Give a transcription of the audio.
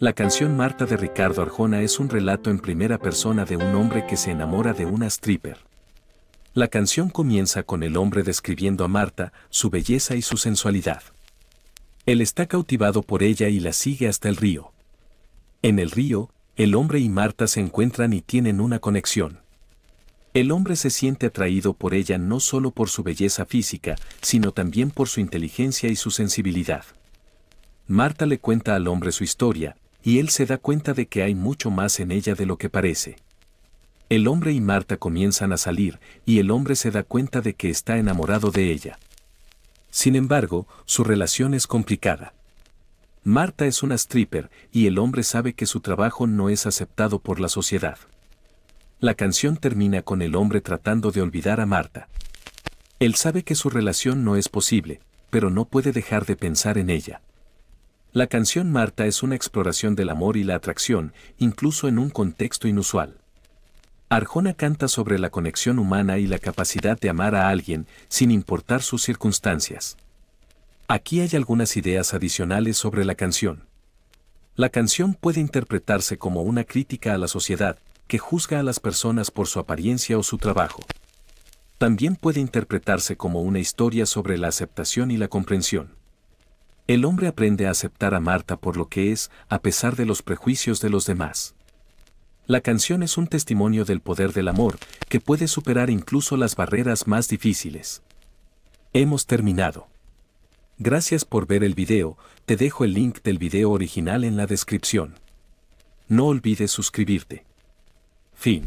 La canción Marta de Ricardo Arjona es un relato en primera persona de un hombre que se enamora de una stripper. La canción comienza con el hombre describiendo a Marta, su belleza y su sensualidad. Él está cautivado por ella y la sigue hasta el río. En el río, el hombre y Marta se encuentran y tienen una conexión. El hombre se siente atraído por ella no solo por su belleza física, sino también por su inteligencia y su sensibilidad. Marta le cuenta al hombre su historia, y él se da cuenta de que hay mucho más en ella de lo que parece. El hombre y Marta comienzan a salir, y el hombre se da cuenta de que está enamorado de ella. Sin embargo, su relación es complicada. Marta es una stripper, y el hombre sabe que su trabajo no es aceptado por la sociedad. La canción termina con el hombre tratando de olvidar a Marta. Él sabe que su relación no es posible, pero no puede dejar de pensar en ella. La canción Marta es una exploración del amor y la atracción, incluso en un contexto inusual. Arjona canta sobre la conexión humana y la capacidad de amar a alguien sin importar sus circunstancias. Aquí hay algunas ideas adicionales sobre la canción. La canción puede interpretarse como una crítica a la sociedad, que juzga a las personas por su apariencia o su trabajo. También puede interpretarse como una historia sobre la aceptación y la comprensión el hombre aprende a aceptar a Marta por lo que es, a pesar de los prejuicios de los demás. La canción es un testimonio del poder del amor, que puede superar incluso las barreras más difíciles. Hemos terminado. Gracias por ver el video, te dejo el link del video original en la descripción. No olvides suscribirte. Fin.